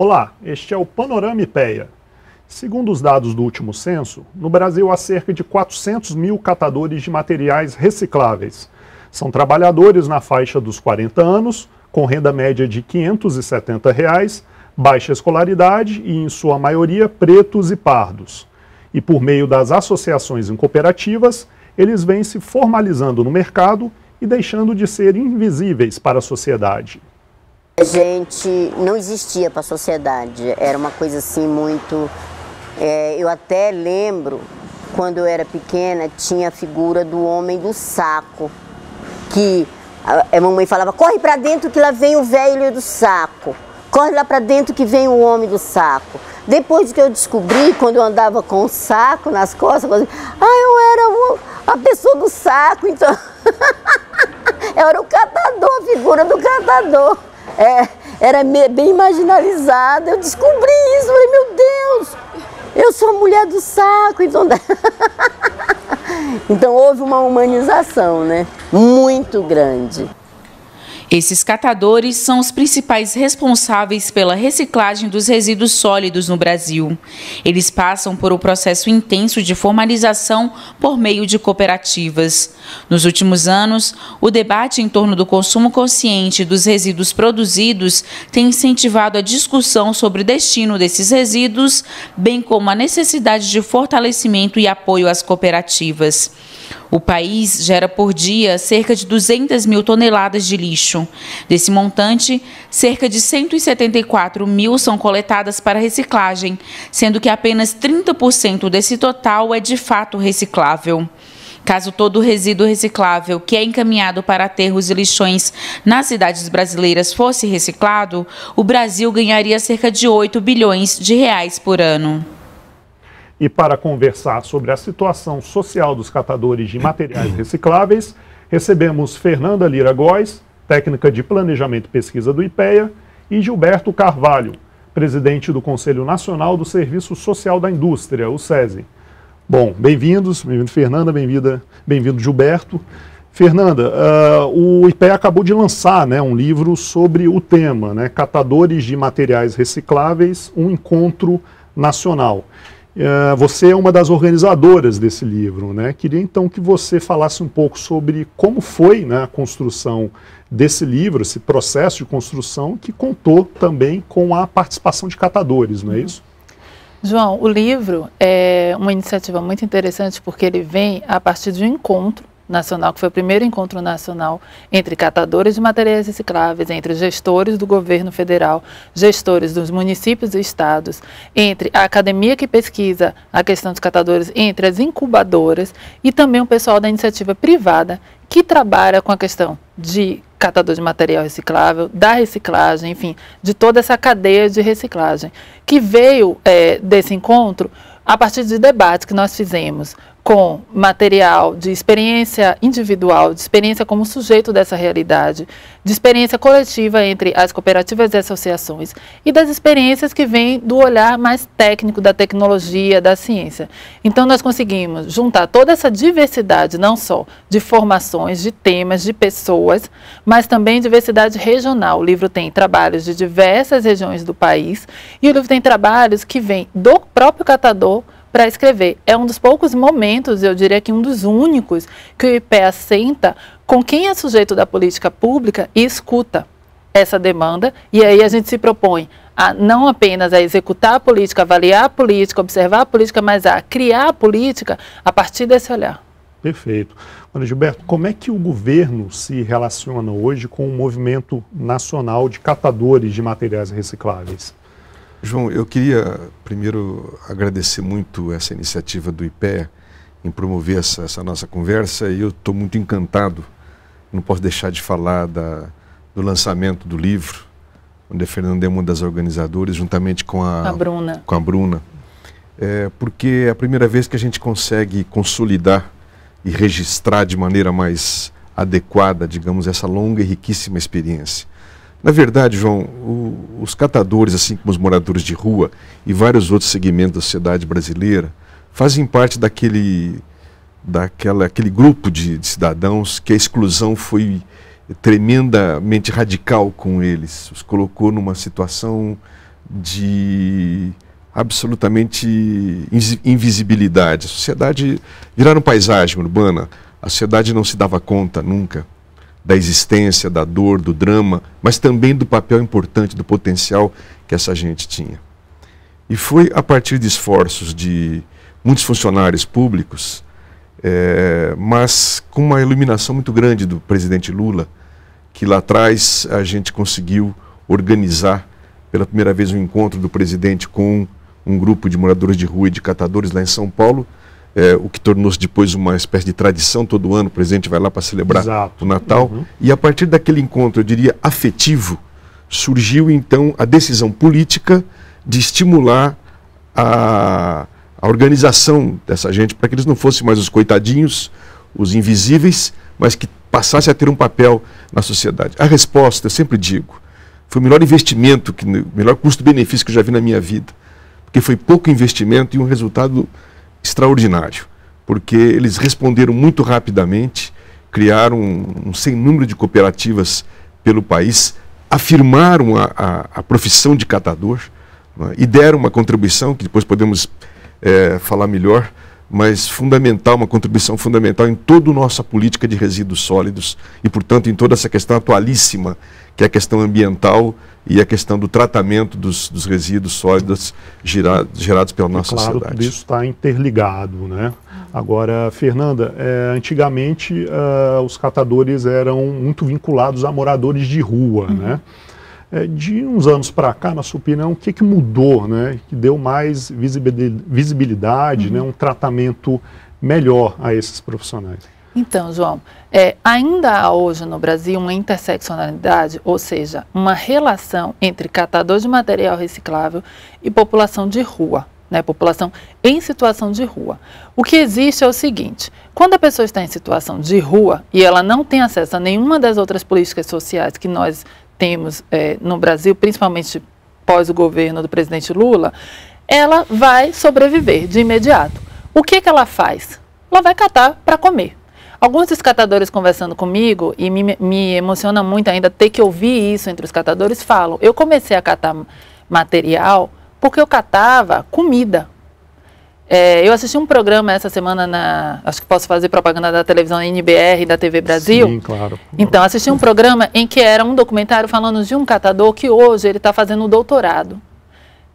Olá, este é o Panorama IPEA. Segundo os dados do último censo, no Brasil há cerca de 400 mil catadores de materiais recicláveis. São trabalhadores na faixa dos 40 anos, com renda média de R$ 570, reais, baixa escolaridade e, em sua maioria, pretos e pardos. E por meio das associações em cooperativas, eles vêm se formalizando no mercado e deixando de ser invisíveis para a sociedade. A gente não existia para a sociedade, era uma coisa assim muito. É, eu até lembro, quando eu era pequena, tinha a figura do homem do saco, que a, mamãe falava: corre para dentro que lá vem o velho do saco, corre lá para dentro que vem o homem do saco. Depois que eu descobri, quando eu andava com o saco nas costas, eu, ah, eu era a pessoa do saco, então. eu era o catador, a figura do catador é, era bem marginalizada. Eu descobri isso, falei, meu Deus, eu sou mulher do saco, então. então houve uma humanização, né? Muito grande. Esses catadores são os principais responsáveis pela reciclagem dos resíduos sólidos no Brasil. Eles passam por um processo intenso de formalização por meio de cooperativas. Nos últimos anos, o debate em torno do consumo consciente dos resíduos produzidos tem incentivado a discussão sobre o destino desses resíduos, bem como a necessidade de fortalecimento e apoio às cooperativas. O país gera por dia cerca de 200 mil toneladas de lixo. Desse montante, cerca de 174 mil são coletadas para reciclagem, sendo que apenas 30% desse total é de fato reciclável. Caso todo o resíduo reciclável que é encaminhado para aterros e lixões nas cidades brasileiras fosse reciclado, o Brasil ganharia cerca de 8 bilhões de reais por ano. E para conversar sobre a situação social dos catadores de materiais recicláveis, recebemos Fernanda Lira Góes, técnica de Planejamento e Pesquisa do IPEA, e Gilberto Carvalho, presidente do Conselho Nacional do Serviço Social da Indústria, o SESI. Bom, bem-vindos, bem-vindo Fernanda, bem-vinda, bem-vindo Gilberto. Fernanda, uh, o IPEA acabou de lançar né, um livro sobre o tema, né, Catadores de Materiais Recicláveis, um encontro nacional. Eh, você é uma das organizadoras desse livro, né? Queria então que você falasse um pouco sobre como foi né, a construção desse livro, esse processo de construção, que contou também com a participação de catadores, não é uhum. isso? João, o livro é uma iniciativa muito interessante porque ele vem a partir de um encontro nacional, que foi o primeiro encontro nacional entre catadores de materiais recicláveis, entre gestores do governo federal, gestores dos municípios e estados, entre a academia que pesquisa a questão dos catadores, entre as incubadoras e também o pessoal da iniciativa privada que trabalha com a questão de catador de material reciclável, da reciclagem, enfim, de toda essa cadeia de reciclagem, que veio é, desse encontro a partir de debates que nós fizemos com material de experiência individual, de experiência como sujeito dessa realidade, de experiência coletiva entre as cooperativas e associações e das experiências que vêm do olhar mais técnico da tecnologia, da ciência. Então, nós conseguimos juntar toda essa diversidade, não só de formações, de temas, de pessoas, mas também diversidade regional. O livro tem trabalhos de diversas regiões do país e o livro tem trabalhos que vêm do próprio catador para escrever. É um dos poucos momentos, eu diria que um dos únicos, que o IPE senta com quem é sujeito da política pública e escuta essa demanda. E aí a gente se propõe a não apenas a executar a política, avaliar a política, observar a política, mas a criar a política a partir desse olhar. Perfeito. Ana Gilberto, como é que o governo se relaciona hoje com o movimento nacional de catadores de materiais recicláveis? João, eu queria primeiro agradecer muito essa iniciativa do IPE em promover essa, essa nossa conversa e eu estou muito encantado. Não posso deixar de falar da, do lançamento do livro, onde a Fernanda é uma das organizadoras, juntamente com a, a Bruna. Com a Bruna. É, porque é a primeira vez que a gente consegue consolidar e registrar de maneira mais adequada, digamos, essa longa e riquíssima experiência. Na verdade, João, o os catadores, assim como os moradores de rua e vários outros segmentos da sociedade brasileira, fazem parte daquele, daquela, aquele grupo de, de cidadãos que a exclusão foi tremendamente radical com eles, os colocou numa situação de absolutamente invisibilidade. A sociedade viraram paisagem urbana, a sociedade não se dava conta nunca da existência, da dor, do drama, mas também do papel importante, do potencial que essa gente tinha. E foi a partir de esforços de muitos funcionários públicos, é, mas com uma iluminação muito grande do presidente Lula, que lá atrás a gente conseguiu organizar pela primeira vez um encontro do presidente com um grupo de moradores de rua e de catadores lá em São Paulo, é, o que tornou-se depois uma espécie de tradição todo ano, o presidente vai lá para celebrar Exato. o Natal. Uhum. E a partir daquele encontro, eu diria, afetivo, surgiu então a decisão política de estimular a, a organização dessa gente para que eles não fossem mais os coitadinhos, os invisíveis, mas que passassem a ter um papel na sociedade. A resposta, eu sempre digo, foi o melhor investimento, que, o melhor custo-benefício que eu já vi na minha vida. Porque foi pouco investimento e um resultado extraordinário, porque eles responderam muito rapidamente, criaram um, um sem número de cooperativas pelo país, afirmaram a, a, a profissão de catador né, e deram uma contribuição, que depois podemos é, falar melhor, mas fundamental, uma contribuição fundamental em toda a nossa política de resíduos sólidos e, portanto, em toda essa questão atualíssima, que é a questão ambiental, e a questão do tratamento dos, dos resíduos sólidos gerados gerados pela é nossa claro, sociedade. Tudo isso está interligado, né? Agora, Fernanda, é, antigamente uh, os catadores eram muito vinculados a moradores de rua, uhum. né? É, de uns anos para cá, na sua opinião, o que, que mudou, né? Que deu mais visibilidade, uhum. né? um tratamento melhor a esses profissionais? Então, João, é, ainda há hoje no Brasil uma interseccionalidade, ou seja, uma relação entre catador de material reciclável e população de rua, né, população em situação de rua. O que existe é o seguinte: quando a pessoa está em situação de rua e ela não tem acesso a nenhuma das outras políticas sociais que nós temos é, no Brasil, principalmente pós o governo do presidente Lula, ela vai sobreviver de imediato. O que, que ela faz? Ela vai catar para comer. Alguns dos catadores conversando comigo, e me, me emociona muito ainda ter que ouvir isso entre os catadores, falam: eu comecei a catar material porque eu catava comida. É, eu assisti um programa essa semana na. Acho que posso fazer propaganda da televisão NBR da TV Brasil. Sim, claro. Então, assisti um programa em que era um documentário falando de um catador que hoje ele está fazendo o doutorado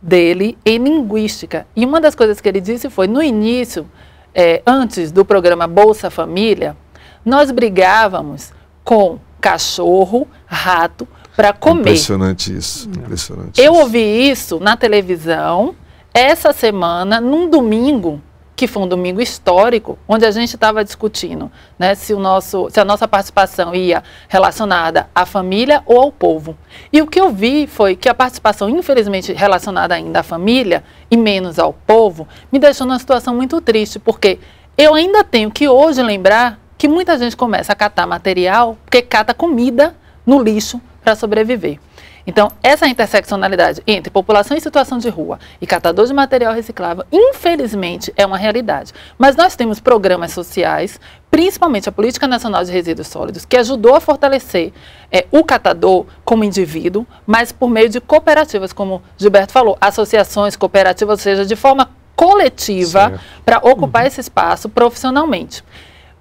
dele em linguística. E uma das coisas que ele disse foi: no início, é, antes do programa Bolsa Família, nós brigávamos com cachorro, rato, para comer. Impressionante isso. Impressionante Eu isso. ouvi isso na televisão essa semana, num domingo, que foi um domingo histórico, onde a gente estava discutindo né, se, o nosso, se a nossa participação ia relacionada à família ou ao povo. E o que eu vi foi que a participação, infelizmente, relacionada ainda à família e menos ao povo, me deixou numa situação muito triste, porque eu ainda tenho que hoje lembrar que muita gente começa a catar material, porque cata comida no lixo para sobreviver. Então, essa interseccionalidade entre população em situação de rua e catador de material reciclável, infelizmente, é uma realidade. Mas nós temos programas sociais, principalmente a Política Nacional de Resíduos Sólidos, que ajudou a fortalecer é, o catador como indivíduo, mas por meio de cooperativas, como Gilberto falou, associações, cooperativas, ou seja, de forma coletiva para ocupar uhum. esse espaço profissionalmente.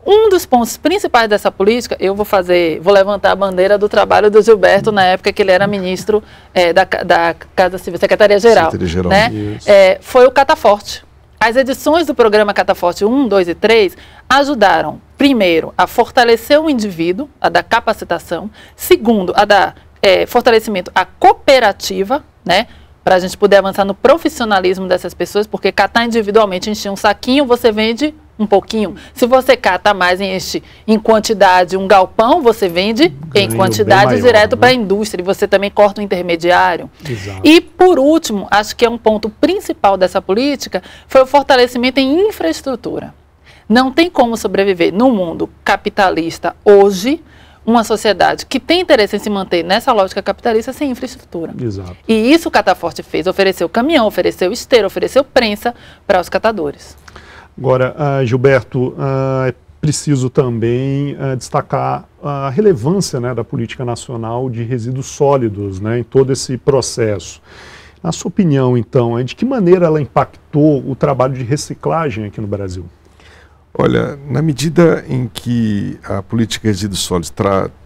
Um dos pontos principais dessa política, eu vou fazer, vou levantar a bandeira do trabalho do Gilberto na época que ele era ministro é, da, da Casa Civil, Secretaria-Geral. Secretaria né? É, foi o Cataforte. As edições do programa Cataforte 1, 2 e 3 ajudaram, primeiro, a fortalecer o indivíduo, a da capacitação, segundo, a da é, fortalecimento à cooperativa, né? para a gente poder avançar no profissionalismo dessas pessoas, porque catar individualmente, encher um saquinho, você vende um pouquinho. Se você cata mais em, este, em quantidade um galpão, você vende em quantidade maior, direto né? para a indústria e você também corta o intermediário. Exato. E por último, acho que é um ponto principal dessa política, foi o fortalecimento em infraestrutura. Não tem como sobreviver no mundo capitalista hoje uma sociedade que tem interesse em se manter nessa lógica capitalista sem infraestrutura. Exato. E isso o Cataforte fez, ofereceu caminhão, ofereceu esteira, ofereceu prensa para os catadores. Agora, uh, Gilberto, uh, é preciso também uh, destacar a relevância né, da política nacional de resíduos sólidos né, em todo esse processo. Na sua opinião, então, de que maneira ela impactou o trabalho de reciclagem aqui no Brasil? Olha, na medida em que a política de resíduos sólidos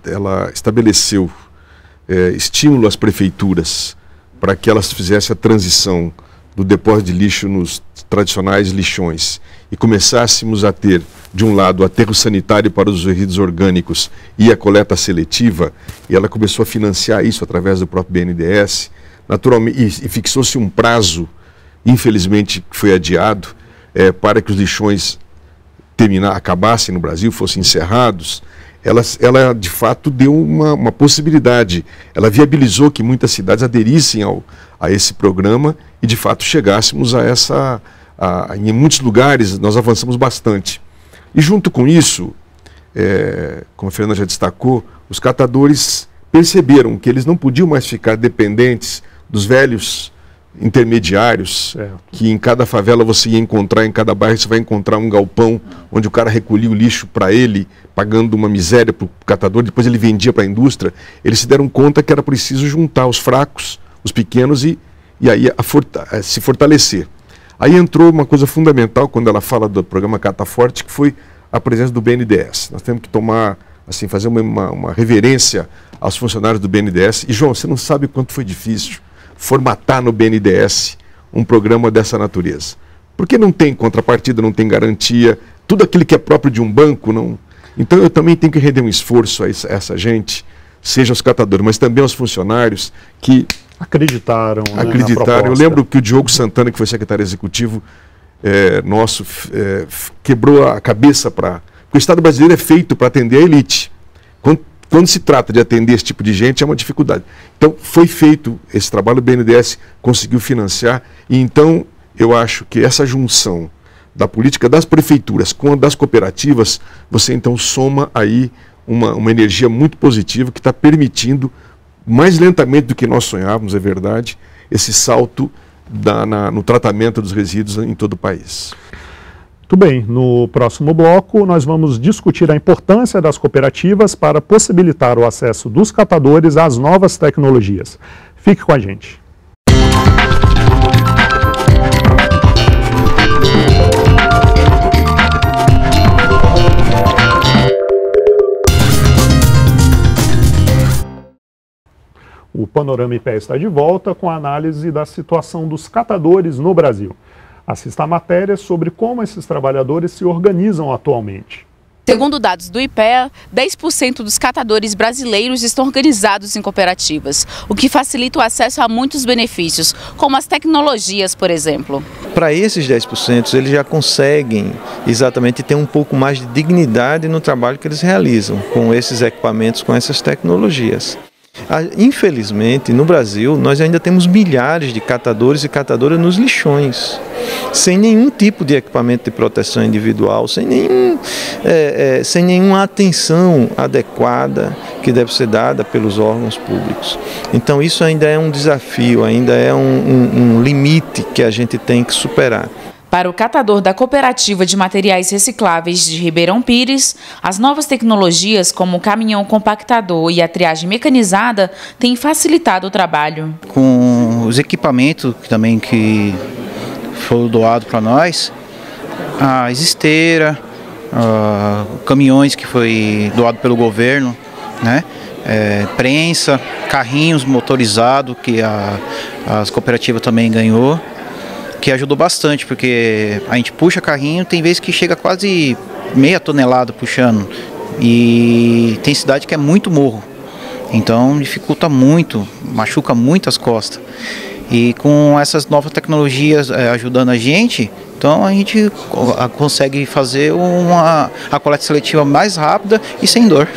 ela estabeleceu é, estímulo às prefeituras para que elas fizessem a transição do depósito de lixo nos tradicionais lixões e começássemos a ter, de um lado, o aterro sanitário para os resíduos orgânicos e a coleta seletiva, e ela começou a financiar isso através do próprio BNDES, naturalmente, e, fixou-se um prazo, infelizmente foi adiado, é, para que os lixões terminar, acabassem no Brasil, fossem encerrados, ela, ela de fato deu uma, uma possibilidade. Ela viabilizou que muitas cidades aderissem ao, a esse programa e de fato chegássemos a essa em muitos lugares nós avançamos bastante. E junto com isso, é, como a Fernanda já destacou, os catadores perceberam que eles não podiam mais ficar dependentes dos velhos intermediários, certo. que em cada favela você ia encontrar, em cada bairro você vai encontrar um galpão onde o cara recolhia o lixo para ele, pagando uma miséria para o catador, depois ele vendia para a indústria. Eles se deram conta que era preciso juntar os fracos, os pequenos e, e aí a, a, a eh, se fortalecer. Aí entrou uma coisa fundamental quando ela fala do programa Cataforte, que foi a presença do BNDES. Nós temos que tomar, assim, fazer uma, uma, uma reverência aos funcionários do BNDES. E, João, você não sabe quanto foi difícil formatar no BNDES um programa dessa natureza. Porque não tem contrapartida, não tem garantia, tudo aquilo que é próprio de um banco não. Então eu também tenho que render um esforço a essa gente, seja os catadores, mas também aos funcionários que acreditaram. Acreditaram. Né, Eu lembro que o Diogo Santana, que foi secretário executivo é, nosso, é, quebrou a cabeça para. Porque o Estado brasileiro é feito para atender a elite. Quando, quando, se trata de atender esse tipo de gente, é uma dificuldade. Então, foi feito esse trabalho, o BNDES conseguiu financiar, e então eu acho que essa junção da política das prefeituras com a das cooperativas, você então soma aí uma, uma energia muito positiva que está permitindo mais lentamente do que nós sonhávamos, é verdade, esse salto da, na, no tratamento dos resíduos em todo o país. Muito bem, no próximo bloco nós vamos discutir a importância das cooperativas para possibilitar o acesso dos catadores às novas tecnologias. Fique com a gente. O Panorama IPE está de volta com a análise da situação dos catadores no Brasil. Assista a matéria sobre como esses trabalhadores se organizam atualmente. Segundo dados do IPEA, 10% dos catadores brasileiros estão organizados em cooperativas, o que facilita o acesso a muitos benefícios, como as tecnologias, por exemplo. Para esses 10%, eles já conseguem exatamente ter um pouco mais de dignidade no trabalho que eles realizam com esses equipamentos, com essas tecnologias. Ah, infelizmente, no Brasil, nós ainda temos milhares de catadores e catadoras nos lixões, sem nenhum tipo de equipamento de proteção individual, sem, nenhum, é, é, sem nenhuma atenção adequada que deve ser dada pelos órgãos públicos. Então, isso ainda é um desafio, ainda é um, um, um limite que a gente tem que superar. Para o catador da Cooperativa de Materiais Recicláveis de Ribeirão Pires, as novas tecnologias, como o caminhão compactador e a triagem mecanizada, têm facilitado o trabalho. Com os equipamentos também que foram doados para nós, a esteiras, caminhões que foi doado pelo governo, né? É, prensa, carrinhos motorizados que a, as cooperativas também ganhou que ajudou bastante, porque a gente puxa carrinho, tem vezes que chega quase meia tonelada puxando. E tem cidade que é muito morro. Então dificulta muito, machuca muito as costas. E com essas novas tecnologias é, ajudando a gente, então a gente consegue fazer uma, a coleta seletiva mais rápida e sem dor.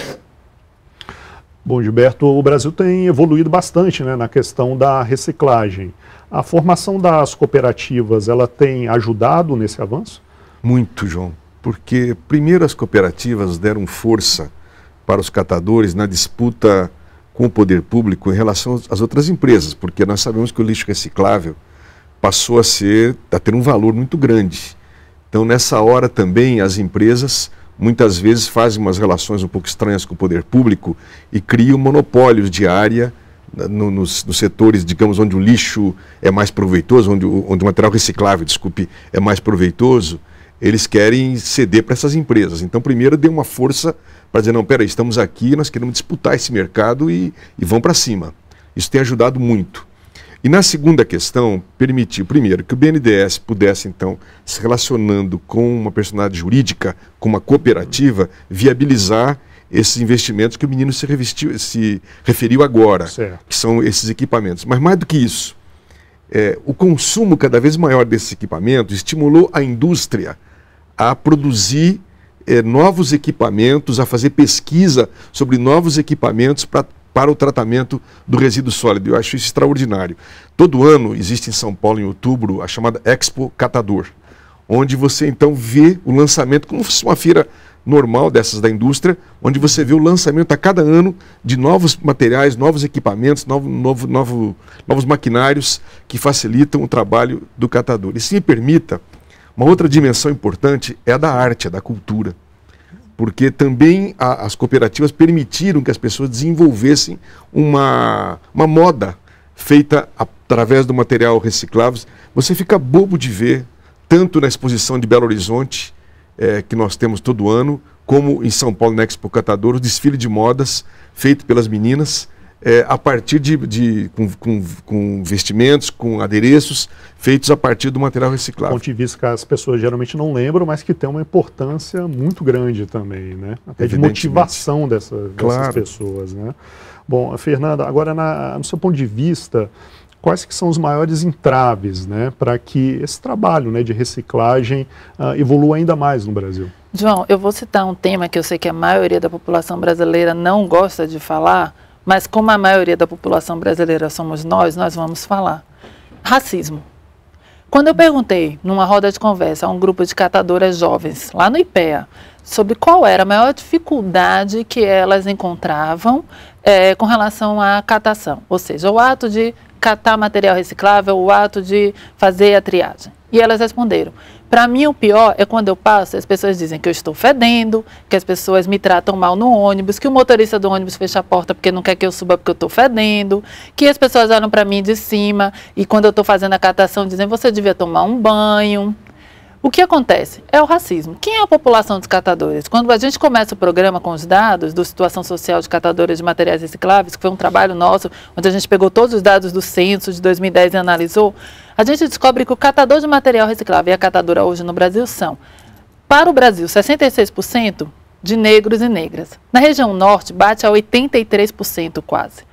Bom, Gilberto, o Brasil tem evoluído bastante né, na questão da reciclagem. A formação das cooperativas, ela tem ajudado nesse avanço? Muito, João, porque primeiro as cooperativas deram força para os catadores na disputa com o poder público em relação às outras empresas, porque nós sabemos que o lixo reciclável passou a ser a ter um valor muito grande. Então, nessa hora também as empresas muitas vezes fazem umas relações um pouco estranhas com o poder público e criam monopólios de área né, no, nos, nos, setores, digamos, onde o lixo é mais proveitoso, onde o, onde o material reciclável, desculpe, é mais proveitoso, eles querem ceder para essas empresas. Então, primeiro, dê uma força para dizer, não, peraí, estamos aqui, nós queremos disputar esse mercado e, e vão para cima. Isso tem ajudado muito. E na segunda questão, permitiu, primeiro, que o BNDES pudesse, então, se relacionando com uma personalidade jurídica, com uma cooperativa, viabilizar esses investimentos que o menino se, revestiu, se referiu agora, certo. que são esses equipamentos. Mas mais do que isso, é, o consumo cada vez maior desses equipamentos estimulou a indústria a produzir é, novos equipamentos, a fazer pesquisa sobre novos equipamentos pra, para o tratamento do resíduo sólido. Eu acho isso extraordinário. Todo ano existe em São Paulo, em outubro, a chamada Expo Catador, onde você então vê o lançamento como se fosse uma feira normal dessas da indústria, onde você vê o lançamento a cada ano de novos materiais, novos equipamentos, novo, novo, novo, novos maquinários que facilitam o trabalho do catador. E se me permita, uma outra dimensão importante é a da arte, a da cultura porque também a, as cooperativas permitiram que as pessoas desenvolvessem uma, uma moda feita através do material reciclável. Você fica bobo de ver, tanto na exposição de Belo Horizonte, é, que nós temos todo ano, como em São Paulo, na Expo Catador, o desfile de modas feito pelas meninas, é, a partir de, de com, com, com, vestimentos, com adereços feitos a partir do material reciclável. Ponto de vista que as pessoas geralmente não lembram, mas que tem uma importância muito grande também, né? Até de motivação dessa, dessas pessoas, né? Bom, Fernanda, agora na, no seu ponto de vista, quais que são os maiores entraves né, para que esse trabalho né, de reciclagem uh, evolua ainda mais no Brasil? João, eu vou citar um tema que eu sei que a maioria da população brasileira não gosta de falar, mas como a maioria da população brasileira somos nós, nós vamos falar. Racismo. Quando eu perguntei, numa roda de conversa, a um grupo de catadoras jovens, lá no IPEA, sobre qual era a maior dificuldade que elas encontravam é, com relação à catação, ou seja, o ato de catar material reciclável, o ato de fazer a triagem? E elas responderam: Para mim, o pior é quando eu passo as pessoas dizem que eu estou fedendo, que as pessoas me tratam mal no ônibus, que o motorista do ônibus fecha a porta porque não quer que eu suba porque eu estou fedendo, que as pessoas olham para mim de cima e quando eu estou fazendo a catação dizem: Você devia tomar um banho. O que acontece? É o racismo. Quem é a população dos catadores? Quando a gente começa o programa com os dados do Situação Social de Catadores de Materiais Recicláveis, que foi um trabalho nosso, onde a gente pegou todos os dados do censo de 2010 e analisou, a gente descobre que o catador de material reciclável e a catadora hoje no Brasil são, para o Brasil, 66% de negros e negras. Na região norte, bate a 83% quase.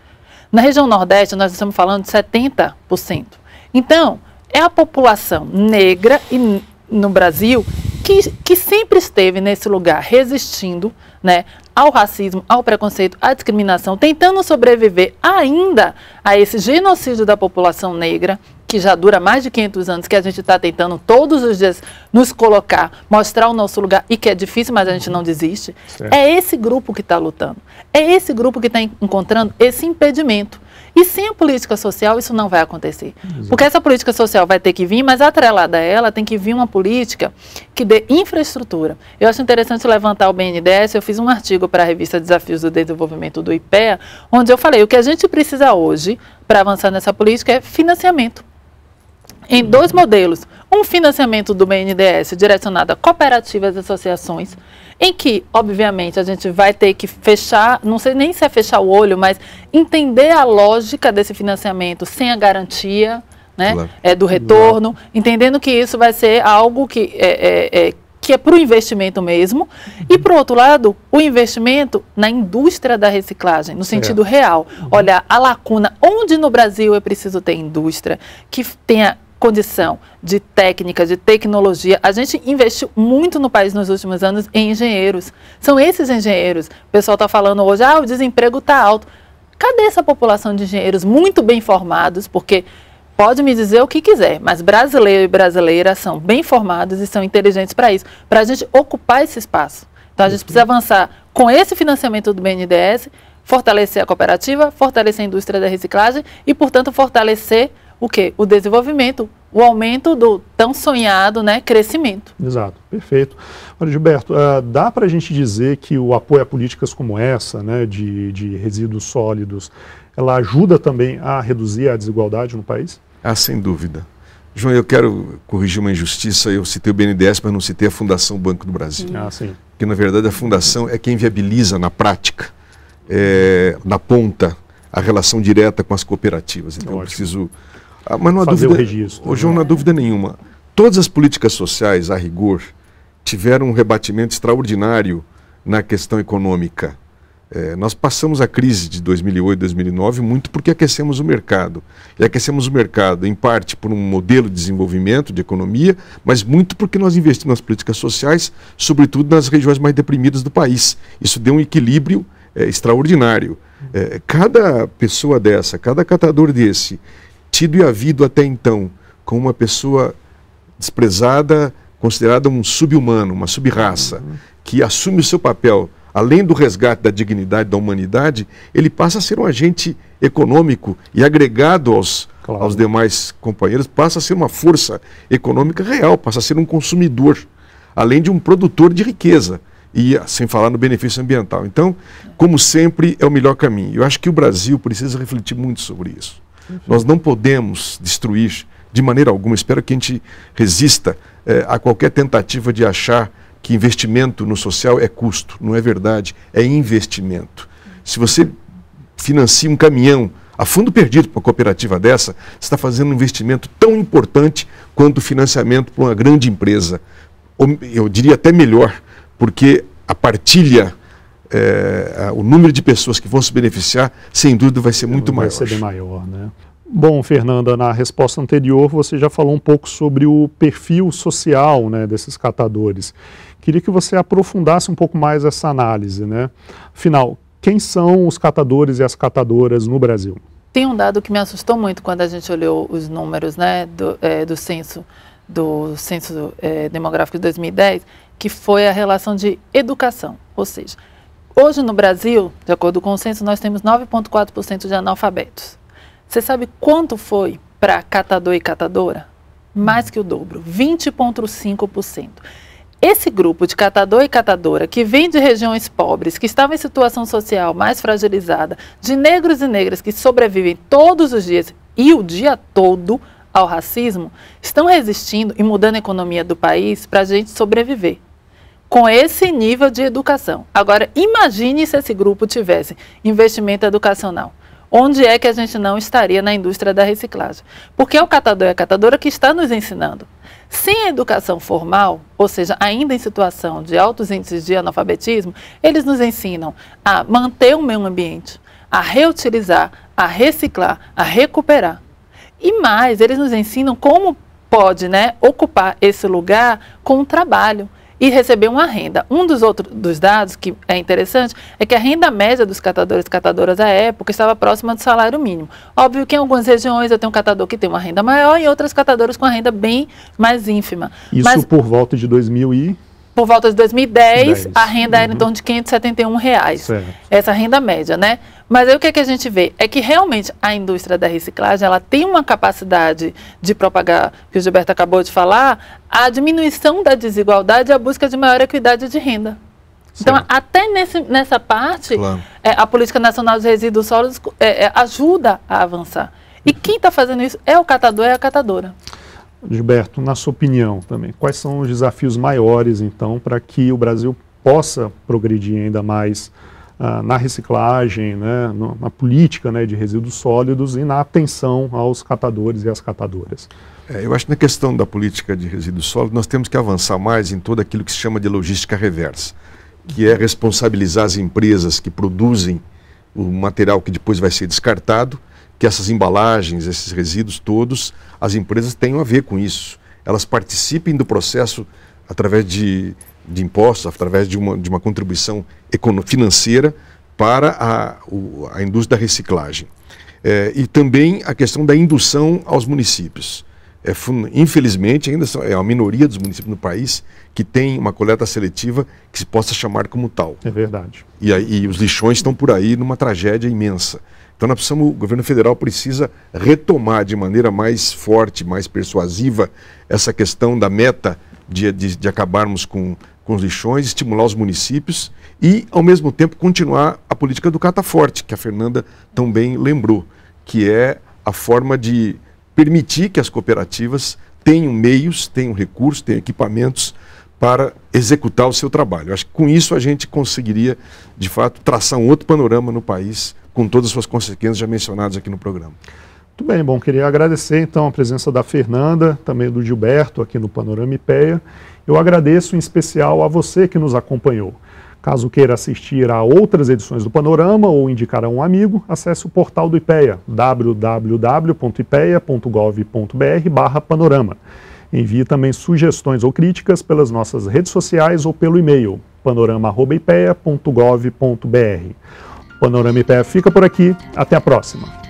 Na região nordeste, nós estamos falando de 70%. Então, é a população negra e no Brasil que, que sempre esteve nesse lugar resistindo né, ao racismo, ao preconceito, à discriminação, tentando sobreviver ainda a esse genocídio da população negra, que já dura mais de 500 anos, que a gente está tentando todos os dias nos colocar, mostrar o nosso lugar e que é difícil, mas a gente não desiste. Certo. É esse grupo que está lutando, é esse grupo que está encontrando esse impedimento. E sem a política social, isso não vai acontecer. Exato. Porque essa política social vai ter que vir, mas atrelada a ela tem que vir uma política que dê infraestrutura. Eu acho interessante levantar o BNDES. Eu fiz um artigo para a revista Desafios do Desenvolvimento do IPEA, onde eu falei: o que a gente precisa hoje para avançar nessa política é financiamento em dois modelos um financiamento do BNDES direcionado a cooperativas e associações, em que, obviamente, a gente vai ter que fechar, não sei nem se é fechar o olho, mas entender a lógica desse financiamento sem a garantia né, claro. é, do retorno, claro. entendendo que isso vai ser algo que é, é, é que é para o investimento mesmo, e por outro lado, o investimento na indústria da reciclagem, no sentido é. real. Uhum. Olha, a lacuna, onde no Brasil é preciso ter indústria que tenha condição de técnica, de tecnologia. A gente investiu muito no país nos últimos anos em engenheiros. São esses engenheiros. O pessoal está falando hoje, ah, o desemprego está alto. Cadê essa população de engenheiros muito bem formados? Porque pode me dizer o que quiser, mas brasileiro e brasileira são bem formados e são inteligentes para isso, para a gente ocupar esse espaço. Então a gente uhum. precisa avançar com esse financiamento do BNDES, fortalecer a cooperativa, fortalecer a indústria da reciclagem e, portanto, fortalecer o quê? O desenvolvimento, o aumento do tão sonhado né, crescimento. Exato, perfeito. Olha, Gilberto, uh, dá para a gente dizer que o apoio a políticas como essa, né, de, de resíduos sólidos, ela ajuda também a reduzir a desigualdade no país? Ah, sem dúvida. João, eu quero corrigir uma injustiça. Eu citei o BNDES, mas não citei a Fundação Banco do Brasil. Ah, sim. Porque, na verdade, a Fundação é quem viabiliza na prática, é, na ponta, a relação direta com as cooperativas. Então, Ótimo. eu preciso ah, mas não há dúvida, o Hoje né? não há dúvida nenhuma. Todas as políticas sociais, a rigor, tiveram um rebatimento extraordinário na questão econômica. É, nós passamos a crise de 2008, 2009 muito porque aquecemos o mercado. E aquecemos o mercado, em parte, por um modelo de desenvolvimento de economia, mas muito porque nós investimos nas políticas sociais, sobretudo nas regiões mais deprimidas do país. Isso deu um equilíbrio é, extraordinário. É, cada pessoa dessa, cada catador desse, tido e havido até então com uma pessoa desprezada, considerada um subhumano, uma subraça, uhum. que assume o seu papel, além do resgate da dignidade da humanidade, ele passa a ser um agente econômico e agregado aos, claro. aos demais companheiros, passa a ser uma força econômica real, passa a ser um consumidor, além de um produtor de riqueza. E sem falar no benefício ambiental. Então, como sempre, é o melhor caminho. Eu acho que o Brasil precisa refletir muito sobre isso. Nós não podemos destruir de maneira alguma. Espero que a gente resista eh, a qualquer tentativa de achar que investimento no social é custo. Não é verdade, é investimento. Se você financia um caminhão a fundo perdido para uma cooperativa dessa, você está fazendo um investimento tão importante quanto o financiamento para uma grande empresa. Eu diria até melhor, porque a partilha é, o número de pessoas que vão se beneficiar, sem dúvida, vai ser muito vai maior. Vai ser bem maior, né? Bom, Fernanda, na resposta anterior você já falou um pouco sobre o perfil social né, desses catadores. Queria que você aprofundasse um pouco mais essa análise. Né? Afinal, quem são os catadores e as catadoras no Brasil? Tem um dado que me assustou muito quando a gente olhou os números né, do, é, do censo do censo é, demográfico de 2010, que foi a relação de educação, ou seja, Hoje no Brasil, de acordo com o censo, nós temos 9,4% de analfabetos. Você sabe quanto foi para catador e catadora? Mais que o dobro, 20,5%. Esse grupo de catador e catadora que vem de regiões pobres, que estava em situação social mais fragilizada, de negros e negras que sobrevivem todos os dias e o dia todo ao racismo, estão resistindo e mudando a economia do país para a gente sobreviver com esse nível de educação. Agora, imagine se esse grupo tivesse investimento educacional. Onde é que a gente não estaria na indústria da reciclagem? Porque é o catador e a catadora que está nos ensinando. Sem a educação formal, ou seja, ainda em situação de altos índices de analfabetismo, eles nos ensinam a manter o meio ambiente, a reutilizar, a reciclar, a recuperar. E mais, eles nos ensinam como pode né, ocupar esse lugar com o trabalho, e receber uma renda. Um dos outros dos dados que é interessante é que a renda média dos catadores e catadoras à época estava próxima do salário mínimo. Óbvio que em algumas regiões eu tenho um catador que tem uma renda maior e outras catadoras com a renda bem mais ínfima. Isso Mas, por volta de 2000 e por volta de 2010, 10. a renda uhum. era em uhum. torno de 571 reais. Certo. Essa renda média, né? Mas aí o que, é que a gente vê? É que realmente a indústria da reciclagem ela tem uma capacidade de propagar, que o Gilberto acabou de falar, a diminuição da desigualdade e a busca de maior equidade de renda. Então, até nesse, nessa parte, claro. é, a Política Nacional de Resíduos Sólidos é, é ajuda a avançar. E uhum. quem está fazendo isso é o catador e é a catadora. Gilberto, na sua opinião também, quais são os desafios maiores, então, para que o Brasil possa progredir ainda mais ah, na reciclagem, né, no, na política né, de resíduos sólidos e na atenção aos catadores e às catadoras. É, eu acho que na questão da política de resíduos sólidos, nós temos que avançar mais em todo aquilo que se chama de logística reversa, que é responsabilizar as empresas que produzem o material que depois vai ser descartado, que essas embalagens, esses resíduos todos, as empresas tenham a ver com isso. Elas participem do processo através de de impostos, através de uma, de uma contribuição financeira para a, o, a indústria da reciclagem. É, e também a questão da indução aos municípios. É, infelizmente, ainda são, é a minoria dos municípios no país que tem uma coleta seletiva que se possa chamar como tal. É verdade. E, e os lixões estão por aí numa tragédia imensa. Então, nós precisamos, o governo federal precisa retomar de maneira mais forte, mais persuasiva, essa questão da meta de, de, de acabarmos com com os lixões, estimular os municípios e, ao mesmo tempo, continuar a política do cataforte, que a Fernanda também lembrou, que é a forma de permitir que as cooperativas tenham meios, tenham recursos, tenham equipamentos para executar o seu trabalho. Acho que com isso a gente conseguiria, de fato, traçar um outro panorama no país, com todas as suas consequências já mencionadas aqui no programa. Muito bem, bom, queria agradecer então a presença da Fernanda, também do Gilberto aqui no Panorama IPEA. Eu agradeço em especial a você que nos acompanhou. Caso queira assistir a outras edições do Panorama ou indicar a um amigo, acesse o portal do IPEA, www.ipea.gov.br panorama. Envie também sugestões ou críticas pelas nossas redes sociais ou pelo e-mail panorama.ipea.gov.br. Panorama IPEA fica por aqui, até a próxima!